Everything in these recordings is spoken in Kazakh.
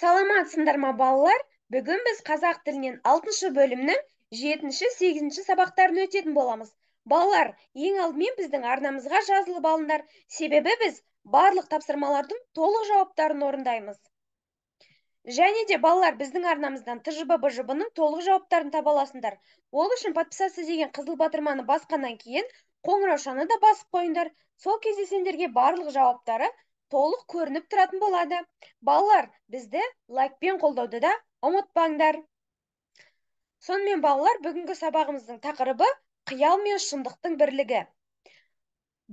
саламатсыңдар ма балалар бүгін біз қазақ тілінен алтыншы бөлімнің жетінші сегізінші сабақтарын өтетін боламыз балалар ең алдымен біздің арнамызға жазылып алыңдар себебі біз барлық тапсырмалардың толық жауаптарын орындаймыз және де балалар біздің арнамыздан тжб бжб толық жауаптарын таба аласыңдар ол үшін подписаться деген қызыл батырманы басқаннан кейін қоңыраушаны да басып қойыңдар сол кезде сендерге барлық жауаптары толық көрініп тұратын болады балалар бізді лайкпен қолдауды да ұмытпаңдар сонымен балалар бүгінгі сабағымыздың тақырыбы қиял мен шындықтың бірлігі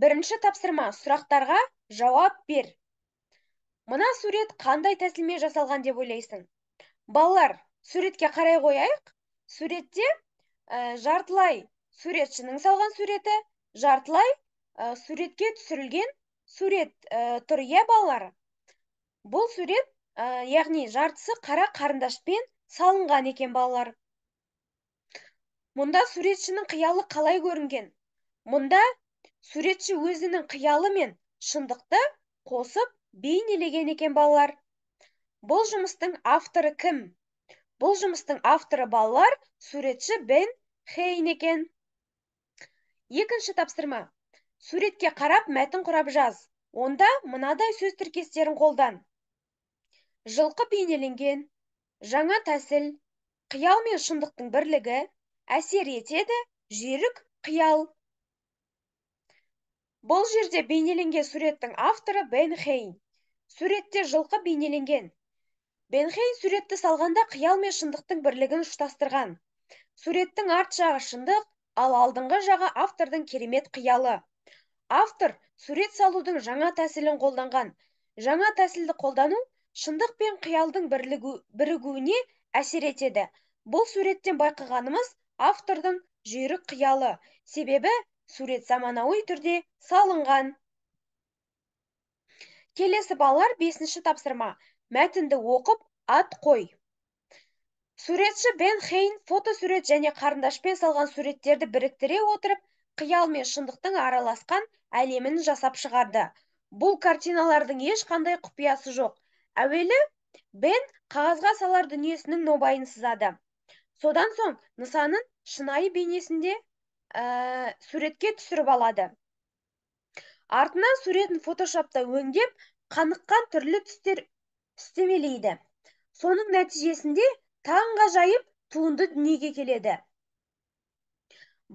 бірінші тапсырма сұрақтарға жауап бер мына сурет қандай тәсілмен жасалған деп ойлайсың балалар суретке қарай қояйық суретте ә, жартылай суретшінің салған суреті жартылай э, суретке түсірілген сурет ә, э, тұр иә балалар бұл сурет э, яғни жартысы қара қарындашпен салынған екен балалар мұнда суретшінің қиялы қалай көрінген мұнда суретші өзінің қиялы мен шындықты қосып бейнелеген екен балалар бұл жұмыстың авторы кім бұл жұмыстың авторы балалар суретші бен хейн екен екінші тапсырма суретке қарап мәтін құрап жаз онда мынадай сөз тіркестерін қолдан жылқы бейнеленген жаңа тәсіл қиял мен шындықтың бірлігі әсер етеді жүйрік қиял бұл жерде бейнеленген суреттің авторы бен хейн суретте жылқы бейнеленген Хейн суретті салғанда қиял мен шындықтың бірлігін ұштастырған суреттің арт жағы шындық ал алдыңғы жағы автордың керемет қиялы автор сурет салудың жаңа тәсілін қолданған жаңа тәсілді қолдану шындық пен қиялдың бірлігу, бірігуіне әсер етеді бұл суреттен байқағанымыз автордың жүйрік қиялы себебі сурет заманауи түрде салынған келесі балалар бесінші тапсырма мәтінді оқып ат қой суретші бен хейн фотосурет және қарындашпен салған суреттерді біріктіре отырып қиял мен шындықтың араласқан әлемін жасап шығарды бұл картиналардың ешқандай құпиясы жоқ әуелі бен қағазға салар дүниесінің нобайын сызады содан соң нысанын шынайы бейнесінде ә, суретке түсіріп алады артынан суретін фотошопта өңдеп қаныққан түрлі түстер үстемелейді соның нәтижесінде жайып туынды дүниеге келеді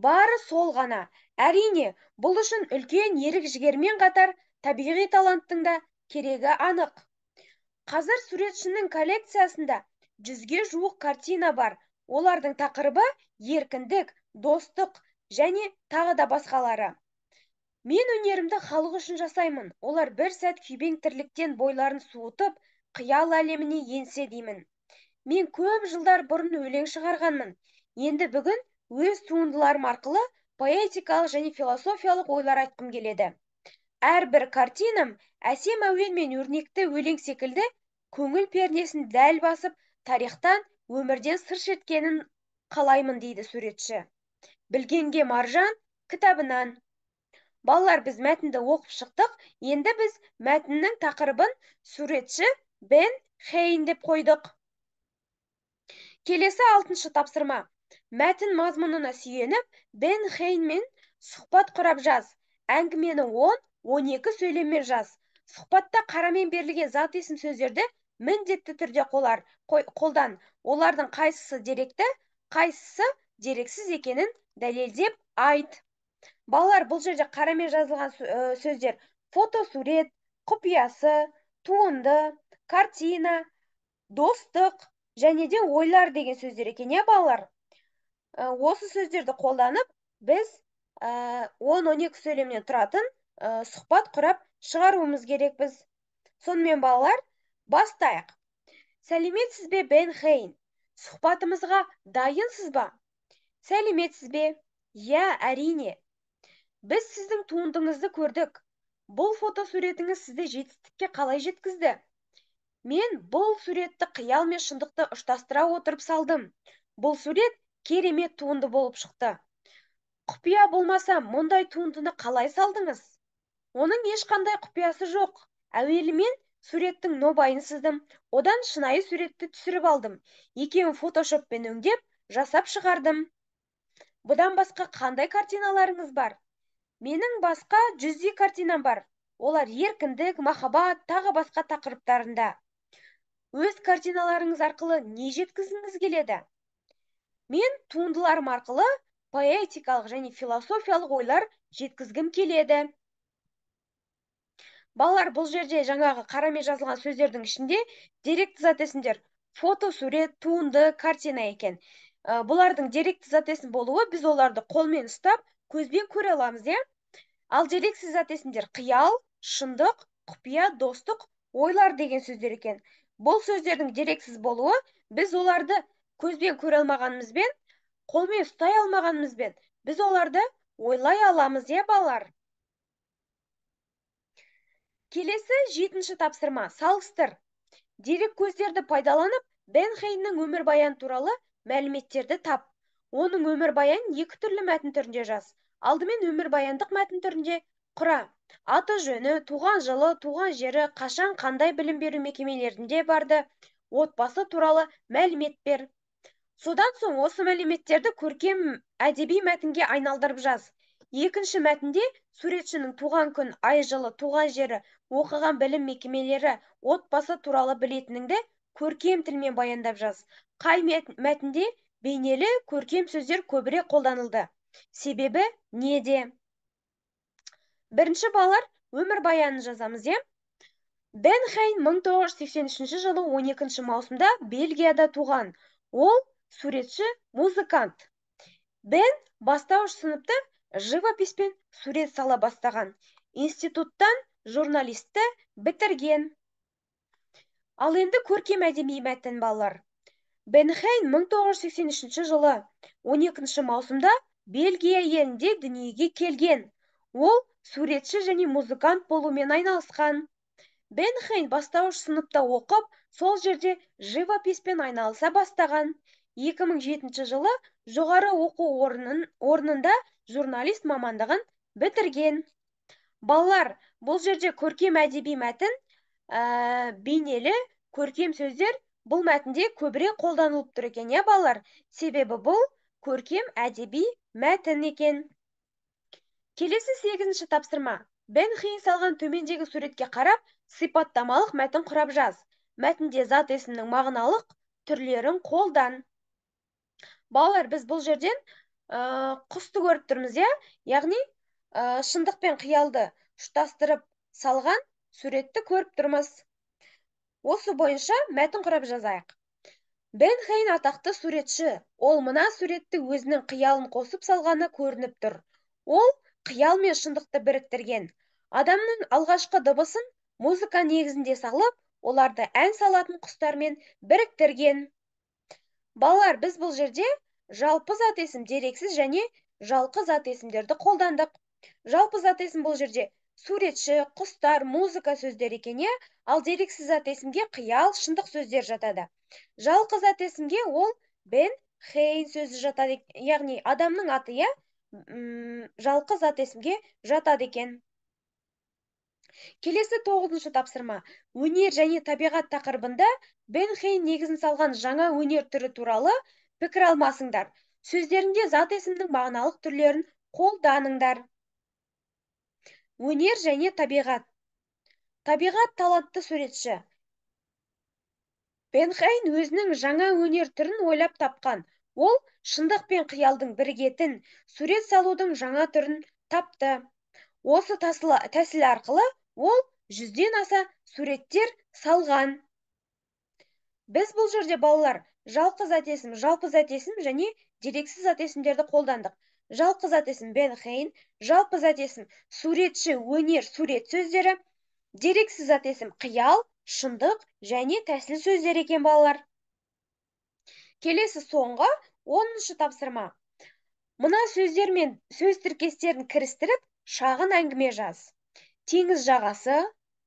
бары сол ғана әрине бұл үшін үлкен ерік жігермен қатар табиғи таланттың да керегі анық қазір суретшінің коллекциясында жүзге жуық картина бар олардың тақырыбы еркіндік достық және тағы да басқалары мен өнерімді халық үшін жасаймын олар бір сәт күйбең тірліктен бойларын суытып қиял әлеміне енсе деймін мен көп жылдар бұрын өлең шығарғанмын енді бүгін өз туындыларым арқылы поэтикалық және философиялық ойлар айтқым келеді әрбір картинам әсем әуен мен өрнекті өлең секілді көңіл пернесін дәл басып тарихтан өмірден сыр шерткенін қалаймын дейді суретші білгенге маржан кітабынан балалар біз мәтінді оқып шықтық енді біз мәтіннің тақырыбын суретші бен хейн деп қойдық келесі алтыншы тапсырма мәтін мазмұнына сүйеніп бен хейнмен сұхбат құрап жаз әңгімені 10-12 сөйлеммен жаз сұхбатта қарамен берілген зат есім сөздерді міндетті түрде қолар, қолдан олардың қайсысы деректі қайсысы дерексіз екенін дәлелдеп айт балалар бұл жерде қарамен жазылған сөздер фотосурет құпиясы туынды картина достық және де ойлар деген сөздер екен иә балалар Э, осы сөздерді қолданып біз э, он он екі сөйлемнен тұратын э, сұхбат құрап шығаруымыз керек біз. сонымен балалар бастайық сәлеметсіз бе бен хейн сұхбатымызға дайынсыз ба сәлеметсіз бе иә әрине біз сіздің туындыңызды көрдік бұл фотосуретіңіз сізді жетістікке қалай жеткізді мен бұл суретті қиял мен шындықты ұштастыра отырып салдым бұл сурет керемет туынды болып шықты құпия болмаса мұндай туындыны қалай салдыңыз оның ешқандай құпиясы жоқ әуелі мен суреттің нобайын сыздым одан шынайы суретті түсіріп алдым екеуін фотошоппен өңдеп жасап шығардым бұдан басқа қандай картиналарыңыз бар менің басқа жүздей картинам бар олар еркіндік махаббат тағы басқа тақырыптарында өз картиналарыңыз арқылы не жеткізгіңіз келеді мен туындыларым арқылы поэтикалық және философиялық ойлар жеткізгім келеді балалар бұл жерде жаңағы қарамен жазылған сөздердің ішінде деректі зат есімдер фото сурет туынды картина екен э, бұлардың деректі зат есім болуы біз оларды қолмен ұстап көзбен көре аламыз иә ал дерексіз зат есімдер қиял шындық құпия достық ойлар деген сөздер екен бұл сөздердің дерексіз болуы біз оларды көзбен көре алмағанымызбен қолмен ұстай алмағанымызбен біз оларды ойлай аламыз иә балалар келесі жетінші тапсырма салыстыр дерек көздерді пайдаланып бен бенхейннің өмірбаяны туралы мәліметтерді тап оның өмірбаянын екі түрлі мәтін түрінде жаз алдымен өмірбаяндық мәтін түрінде құра аты жөні туған жылы туған жері қашан қандай білім беру мекемелерінде барды отбасы туралы мәлімет бер содан соң осы мәліметтерді көркем әдеби мәтінге айналдырып жаз екінші мәтінде суретшінің туған күн ай жылы туған жері оқыған білім мекемелері отбасы туралы білетініңді көркем тілмен баяндап жаз қай мәтінде бейнелі көркем сөздер көбірек қолданылды себебі неде бірінші балалар баянын жазамыз иә бен хейн 1983 жылы 12 маусымда бельгияда туған ол суретші музыкант бен бастауыш сыныпты живописьпен сурет сала бастаған институттан журналистті бітірген ал енді көркем әдеби мәтін балалар бенхейн 1983 жылы 12 маусымда бельгия елінде дүниеге келген ол суретші және музыкант болумен айналысқан бенхейн бастауыш сыныпта оқып сол жерде живописпен айналыса бастаған 2007 жылы жоғары оқу орнын, орнында журналист мамандығын бітірген балалар бұл жерде көркем әдеби мәтін ә, бейнелі көркем сөздер бұл мәтінде көбірек қолданылып тұр екен иә балалар себебі бұл көркем әдеби мәтін екен келесі сегізінші тапсырма бенхи салған төмендегі суретке қарап сипаттамалық мәтін құрап жаз мәтінде зат есімнің мағыналық түрлерін қолдан балалар біз бұл жерден құсты көріп тұрмыз иә яғни ә, шындық пен қиялды ұштастырып салған суретті көріп тұрмыз осы бойынша мәтін құрап жазайық Бен хейн атақты суретші ол мына суретті өзінің қиялын қосып салғаны көрініп тұр ол қиял мен шындықты біріктірген адамның алғашқы дыбысын музыка негізінде салып оларды ән салатын құстармен біріктірген балалар біз бұл жерде жалпы зат есім дерексіз және жалқы зат есімдерді қолдандық жалпы зат есім бұл жерде суретші құстар музыка сөздері екен иә ал дерексіз зат есімге қиял шындық сөздер жатады жалқы зат есімге ол бен хейн сөзі жатады яғни адамның аты иә жалқы зат есімге жатады екен келесі тоғызыншы тапсырма өнер және табиғат тақырыбында бенхей негізін салған жаңа өнер түрі туралы пікір алмасыңдар сөздерінде зат есімнің мағыналық түрлерін қолданыңдар өнер және табиғат табиғат талантты суретші бенхейн өзінің жаңа өнер түрін ойлап тапқан ол шындық пен қиялдың бірігетін сурет салудың жаңа түрін тапты осы тәсіл арқылы ол жүзден аса суреттер салған біз бұл жерде балалар жалқы зат есім жалпы зат есім және дерексіз зат есімдерді қолдандық жалқы зат есім бен хейн жалпы зат есім суретші өнер сурет сөздері дерексіз зат есім қиял шындық және тәсіл сөздер екен балалар келесі соңғы оныншы тапсырма мына сөздер мен сөз тіркестерін кірістіріп шағын әңгіме жаз теңіз жағасы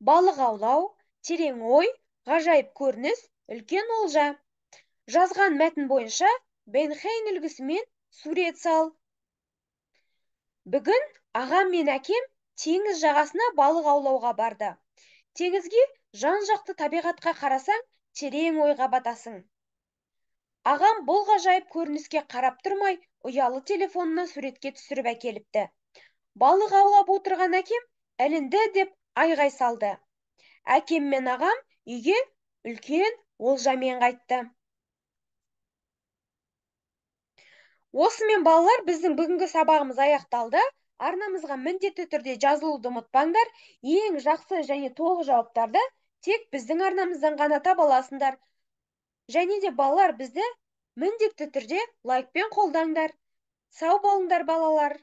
балық аулау терең ой ғажайып көрініс үлкен олжа жазған мәтін бойынша бенхейн үлгісімен сурет сал бүгін ағам мен әкем теңіз жағасына балық аулауға барды теңізге жан жақты табиғатқа қарасаң терең ойға батасың ағам бұл ғажайып көрініске қарап тұрмай ұялы телефонына суретке түсіріп әкеліпті балық аулап отырған әкем ілінді деп айғай салды әкем мен ағам үйге үлкен олжамен қайтты осымен балалар біздің бүгінгі сабағымыз аяқталды арнамызға міндетті түрде жазылуды ұмытпаңдар ең жақсы және толық жауаптарды тек біздің арнамыздан ғана таба аласыңдар және де балалар бізді міндетті түрде лайкпен қолдаңдар сау болыңдар балалар